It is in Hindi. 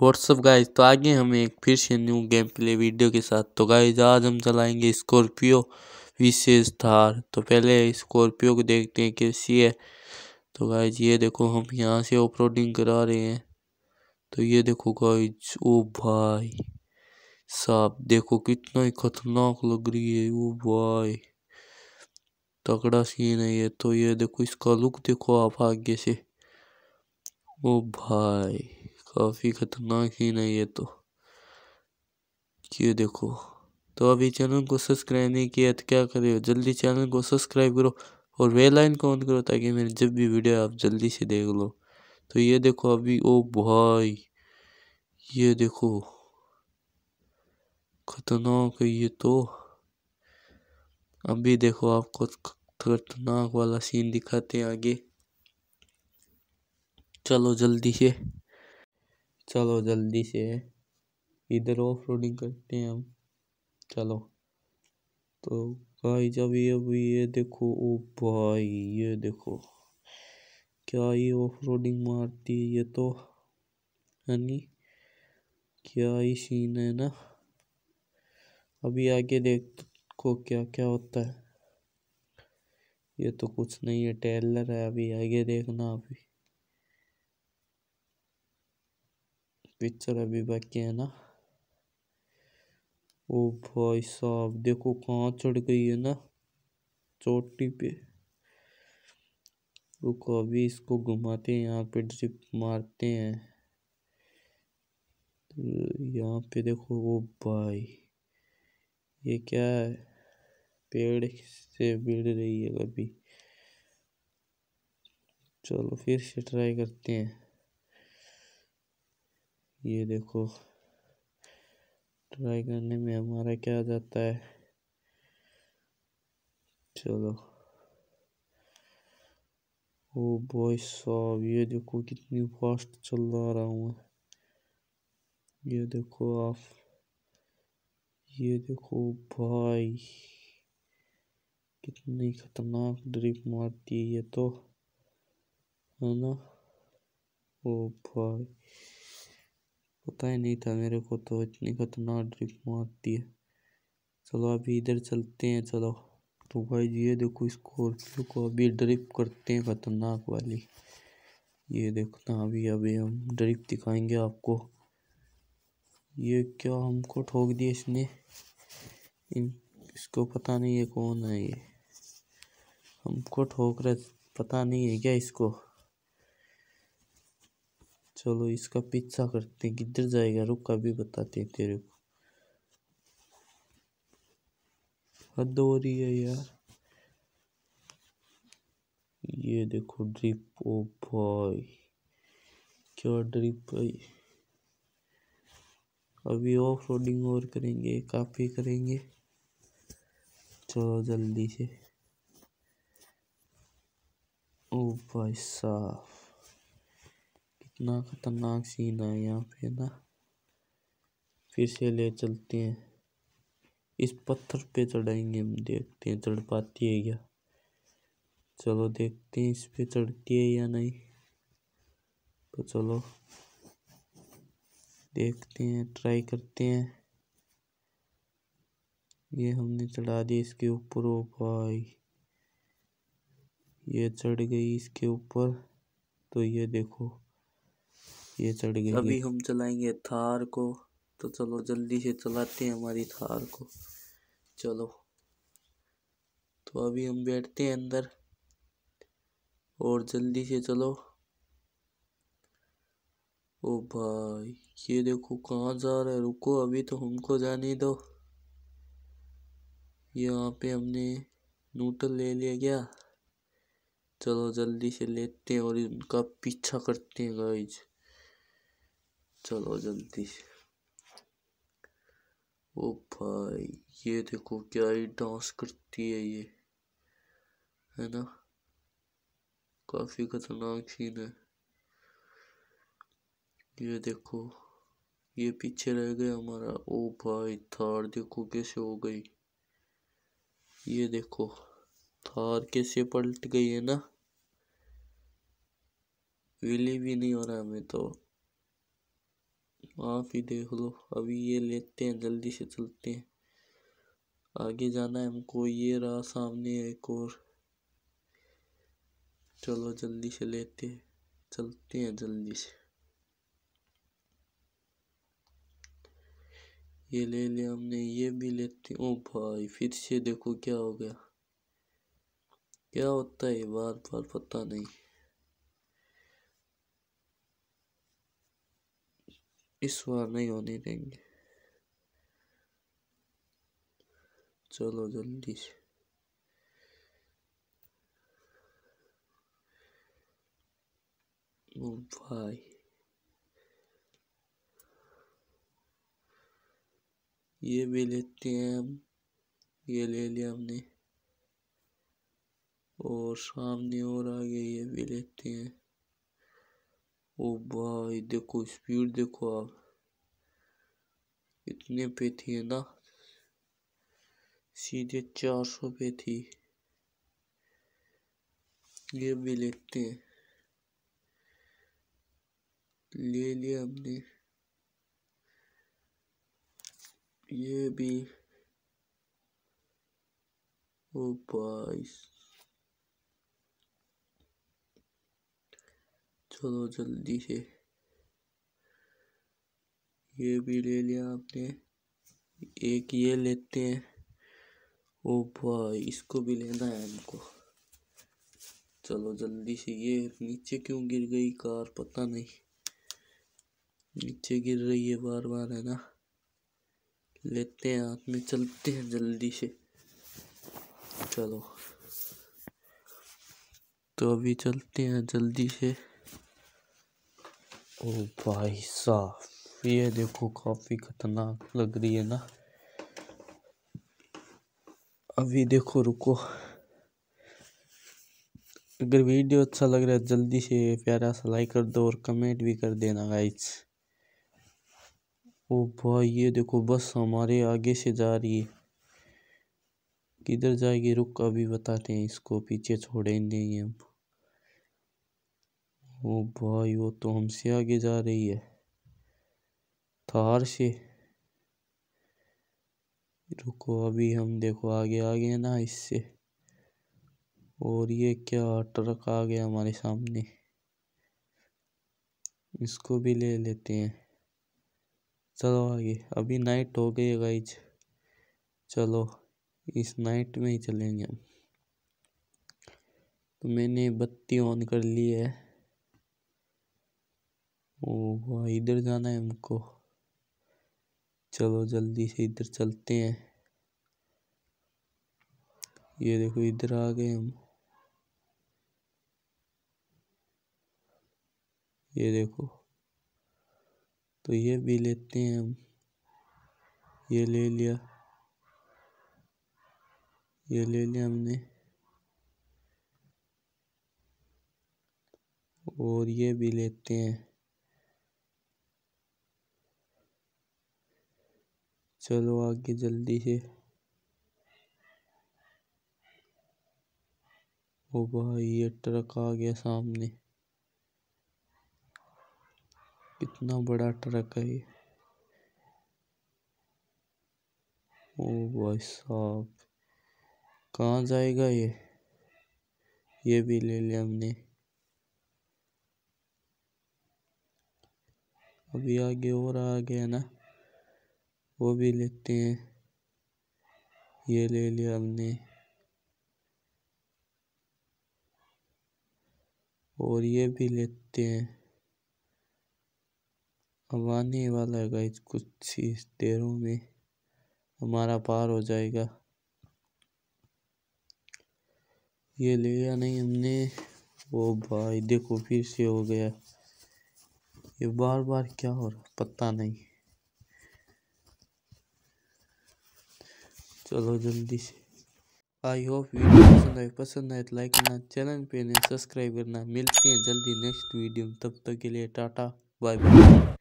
व्हाट्सअप गाइज तो आगे हम एक फिर से न्यू गेम प्ले वीडियो के साथ तो गाइज आज हम चलाएंगे स्कॉर्पियो विशेष थार तो पहले स्कॉर्पियो को देखते हैं कैसी है तो गाइज ये देखो हम यहाँ से ऑफ करा रहे हैं तो ये देखो गाइज ओ भाई साहब देखो कितना ही खतरनाक लग रही है ओ भाई तगड़ा सीन है ये तो ये देखो इसका लुक देखो आप आगे से ओ भाई काफ़ी ख़तरनाक सीन है ये तो ये देखो तो अभी चैनल को सब्सक्राइब नहीं किया तो क्या करे जल्दी चैनल को सब्सक्राइब करो और वे लाइन को ऑन करो ताकि मेरी जब भी वीडियो आप जल्दी से देख लो तो ये देखो अभी ओ भाई ये देखो खतरनाक है ये तो अभी देखो आपको खतरनाक वाला सीन दिखाते हैं आगे चलो जल्दी से चलो जल्दी से इधर ऑफ रोडिंग करते हैं हम चलो तो भाई जब ये अभी ये देखो ओ भाई ये देखो क्या ये ऑफ रोडिंग मारती है ये तो यानी क्या ही सीन है ना अभी आगे देख को क्या क्या होता है ये तो कुछ नहीं है टेलर है अभी आगे देखना अभी पिक्चर अभी बाकी है ना ओ भाई साहब देखो कहाँ चढ़ गई है ना चोटी पे रुको अभी इसको घुमाते हैं यहाँ पे ड्रिप मारते हैं यहाँ पे देखो वो भाई ये क्या है पेड़ से बिड़ रही है अभी चलो फिर से ट्राई करते हैं ये देखो ट्राई करने में हमारा क्या आ जाता है चलो ओ बॉय साहब ये देखो कितनी फास्ट चल रहा हूँ ये देखो आप ये देखो भाई कितनी खतरनाक ड्रिप मारती है ये तो है ना ओ भाई पता ही नहीं था मेरे को तो इतनी खतरनाक ड्रिप मारती है चलो अभी इधर चलते हैं चलो तो भाई जी ये देखो स्कॉर्पियो को अभी ड्रिप करते हैं खतरनाक वाली ये देखना अभी अभी हम ड्रिप दिखाएंगे आपको ये क्या हमको ठोक दिया इसने इन इसको पता नहीं है कौन है ये हमको ठोक रहा पता नहीं है क्या इसको चलो इसका पीछा करते हैं किधर जाएगा रुक अभी बताते हैं तेरे को हद हो रही है यार ये देखो ड्रिप ओ भाई क्या ड्रिप भाई अभी ऑफ रोडिंग और करेंगे काफ़ी करेंगे चलो जल्दी से ओ भाई साफ कितना खतरनाक सीन है यहाँ पे ना फिर से ले चलते हैं इस पत्थर पे चढ़ाएंगे हम देखते हैं चढ़ पाती है क्या चलो देखते हैं इस पे चढ़ती है या नहीं तो चलो देखते हैं ट्राई करते हैं ये हमने चढ़ा दी इसके ऊपर ओ भाई ये चढ़ गई इसके ऊपर तो ये देखो ये चढ़ गई अभी हम चलाएंगे थार को तो चलो जल्दी से चलाते हैं हमारी थार को चलो तो अभी हम बैठते हैं अंदर और जल्दी से चलो ओ भाई ये देखो कहाँ जा रहा है रुको अभी तो हमको जाने दो यहाँ पे हमने नूटल ले लिया क्या चलो जल्दी से लेते हैं और इनका पीछा करते हैं गाइज चलो जल्दी ओ भाई ये देखो क्या ही डांस करती है ये है ना काफ़ी खतरनाक सीन है ये देखो ये पीछे रह गया हमारा ओ भाई थार देखो कैसे हो गई ये देखो थार कैसे पलट गई है ना विली भी नहीं हो रहा हमें तो आप ही देख लो अभी ये लेते हैं जल्दी से चलते हैं आगे जाना है हमको ये रहा सामने एक और चलो जल्दी से लेते हैं चलते हैं जल्दी से ये ले लिया हमने ये भी लेते ओ भाई फिर से देखो क्या हो गया क्या होता है बार बार पता नहीं इस बार नहीं होने देंगे चलो जल्दी से भाई oh, ये भी लेते हैं हम ये ले लिया हमने और सामने और आगे ये भी लेते हैं ओ भाई देखो स्पीड देखो आप इतने पे थी है ना सीधे चार सौ पे थी ये भी लेते हैं ले लिया हमने ये भी ओ भाई चलो जल्दी से ये भी ले लिया आपने एक ये लेते हैं ओ भाई इसको भी लेना है हमको चलो जल्दी से ये नीचे क्यों गिर गई कार पता नहीं नीचे गिर रही है बार बार है ना लेते हैं हाथ में चलते हैं जल्दी से चलो तो अभी चलते हैं जल्दी से ओ भाई साहब ये देखो काफ़ी खतरनाक लग रही है ना अभी देखो रुको अगर वीडियो अच्छा लग रहा है जल्दी से प्यारा सा लाइक कर दो और कमेंट भी कर देना गाइस ओ भाई ये देखो बस हमारे आगे से जा रही है किधर जाएगी रुक अभी बताते हैं इसको पीछे छोड़ेंगे हम ओ भाई वो तो हमसे आगे जा रही है थार से रुको अभी हम देखो आगे आ गए ना इससे और ये क्या ट्रक आ गया हमारे सामने इसको भी ले लेते हैं चलो आगे अभी नाइट हो गई है गाइज चलो इस नाइट में ही चलेंगे हम तो मैंने बत्ती ऑन कर ली है वो इधर जाना है हमको चलो जल्दी से इधर चलते हैं ये देखो इधर आ गए हम ये देखो तो ये भी लेते हैं हम ये ले लिया ये ले लिया हमने और ये भी लेते हैं चलो आगे जल्दी से ओ भाई ये ट्रक आ गया सामने कितना बड़ा ट्रक है ये ओ भाई साहब कहाँ जाएगा ये ये भी ले लिया हमने अभी आगे और आ गया ना वो भी लेते हैं ये ले लिया हमने और ये भी लेते हैं अब आने वाला है गाइज कुछ ही देरों में हमारा पार हो जाएगा ये लिया नहीं हमने वो भाई देखो फिर से हो गया ये बार बार क्या हो रहा पता नहीं चलो जल्दी से आई होप वीडियो पसंद आए पसंद आए तो लाइक करना चैनल पे सब्सक्राइब करना मिलते हैं जल्दी नेक्स्ट वीडियो में तब तक के लिए टाटा बाय बाय